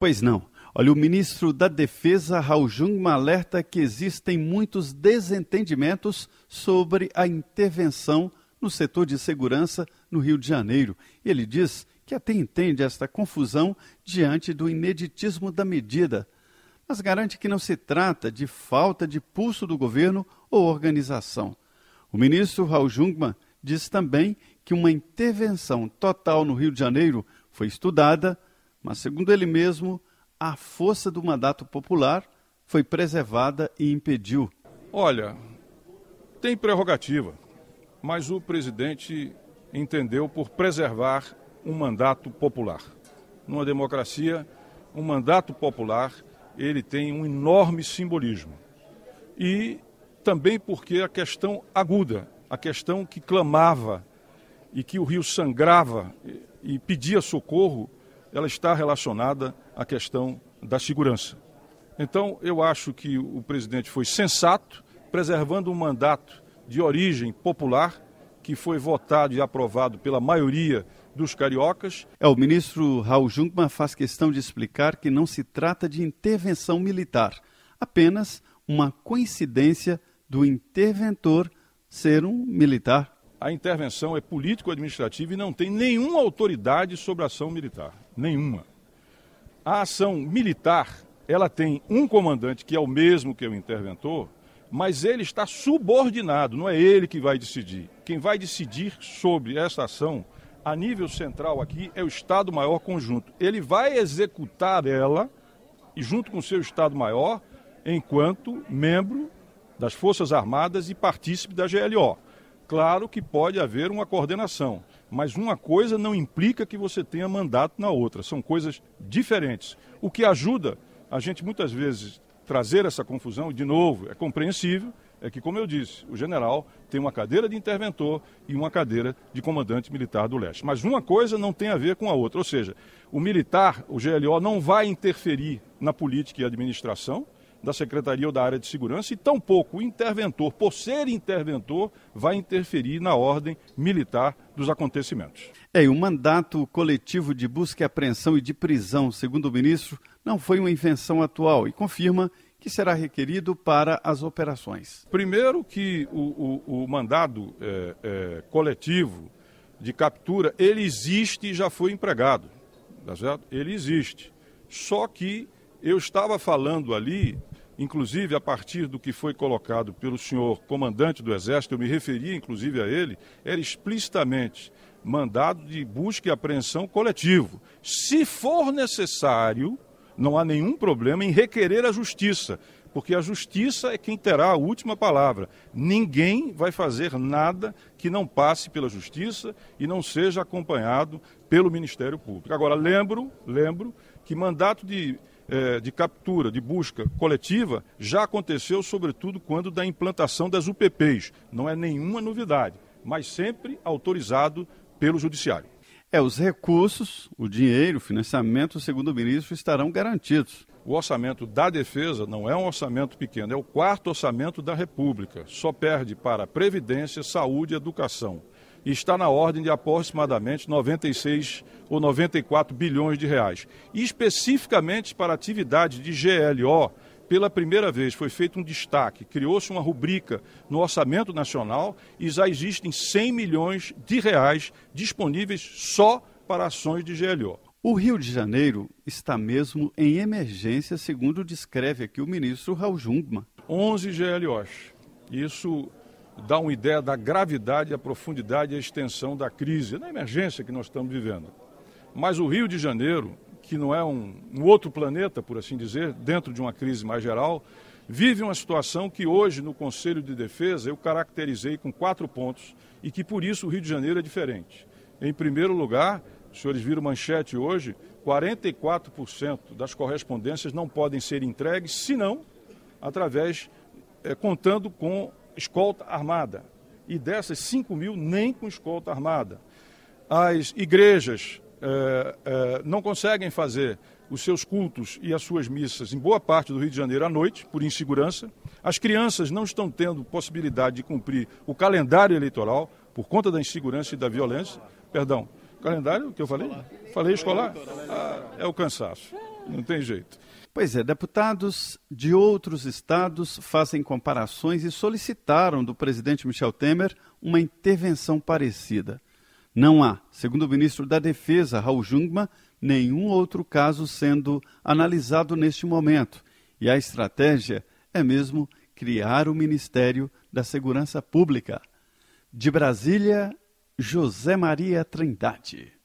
Pois não. Olha, o ministro da Defesa, Raul Jungmann, alerta que existem muitos desentendimentos sobre a intervenção no setor de segurança no Rio de Janeiro. Ele diz que até entende esta confusão diante do ineditismo da medida, mas garante que não se trata de falta de pulso do governo ou organização. O ministro Raul Jungmann diz também que uma intervenção total no Rio de Janeiro foi estudada, mas, segundo ele mesmo, a força do mandato popular foi preservada e impediu. Olha, tem prerrogativa, mas o presidente entendeu por preservar um mandato popular. Numa democracia, um mandato popular ele tem um enorme simbolismo. E também porque a questão aguda, a questão que clamava e que o rio sangrava e pedia socorro, ela está relacionada à questão da segurança. Então, eu acho que o presidente foi sensato, preservando um mandato de origem popular que foi votado e aprovado pela maioria dos cariocas. É, o ministro Raul Jungmann faz questão de explicar que não se trata de intervenção militar, apenas uma coincidência do interventor ser um militar. A intervenção é político-administrativa e não tem nenhuma autoridade sobre a ação militar nenhuma. A ação militar, ela tem um comandante que é o mesmo que é o interventor, mas ele está subordinado, não é ele que vai decidir. Quem vai decidir sobre essa ação a nível central aqui é o Estado-Maior Conjunto. Ele vai executar ela e junto com seu Estado-Maior enquanto membro das Forças Armadas e partícipe da GLO. Claro que pode haver uma coordenação, mas uma coisa não implica que você tenha mandato na outra, são coisas diferentes. O que ajuda a gente muitas vezes trazer essa confusão, de novo, é compreensível, é que, como eu disse, o general tem uma cadeira de interventor e uma cadeira de comandante militar do leste. Mas uma coisa não tem a ver com a outra, ou seja, o militar, o GLO, não vai interferir na política e administração, da Secretaria ou da área de segurança, e tampouco o interventor, por ser interventor, vai interferir na ordem militar dos acontecimentos. É, e o mandato coletivo de busca e apreensão e de prisão, segundo o ministro, não foi uma invenção atual e confirma que será requerido para as operações. Primeiro que o, o, o mandado é, é, coletivo de captura, ele existe e já foi empregado. Tá certo? Ele existe. Só que eu estava falando ali inclusive a partir do que foi colocado pelo senhor comandante do Exército, eu me referi inclusive a ele, era explicitamente mandado de busca e apreensão coletivo. Se for necessário, não há nenhum problema em requerer a justiça, porque a justiça é quem terá a última palavra. Ninguém vai fazer nada que não passe pela justiça e não seja acompanhado pelo Ministério Público. Agora lembro, lembro que mandato de é, de captura, de busca coletiva, já aconteceu, sobretudo, quando da implantação das UPPs. Não é nenhuma novidade, mas sempre autorizado pelo Judiciário. É, os recursos, o dinheiro, o financiamento, segundo o ministro, estarão garantidos. O orçamento da defesa não é um orçamento pequeno, é o quarto orçamento da República. Só perde para Previdência, Saúde e Educação está na ordem de aproximadamente 96 ou 94 bilhões de reais. E especificamente para a atividade de GLO, pela primeira vez foi feito um destaque, criou-se uma rubrica no orçamento nacional e já existem 100 milhões de reais disponíveis só para ações de GLO. O Rio de Janeiro está mesmo em emergência, segundo descreve aqui o ministro Raul Jungmann. 11 GLOs. Isso dá uma ideia da gravidade, a profundidade e a extensão da crise, da emergência que nós estamos vivendo. Mas o Rio de Janeiro, que não é um, um outro planeta, por assim dizer, dentro de uma crise mais geral, vive uma situação que hoje no Conselho de Defesa eu caracterizei com quatro pontos e que por isso o Rio de Janeiro é diferente. Em primeiro lugar, os senhores viram manchete hoje, 44% das correspondências não podem ser entregues, senão através, é, contando com escolta armada. E dessas, 5 mil nem com escolta armada. As igrejas eh, eh, não conseguem fazer os seus cultos e as suas missas em boa parte do Rio de Janeiro à noite, por insegurança. As crianças não estão tendo possibilidade de cumprir o calendário eleitoral por conta da insegurança e da violência. Perdão, calendário, que eu falei? Falei escolar? Ah, é o cansaço, não tem jeito. Pois é, deputados de outros estados fazem comparações e solicitaram do presidente Michel Temer uma intervenção parecida. Não há, segundo o ministro da Defesa, Raul Jungmann, nenhum outro caso sendo analisado neste momento. E a estratégia é mesmo criar o Ministério da Segurança Pública. De Brasília, José Maria Trindade.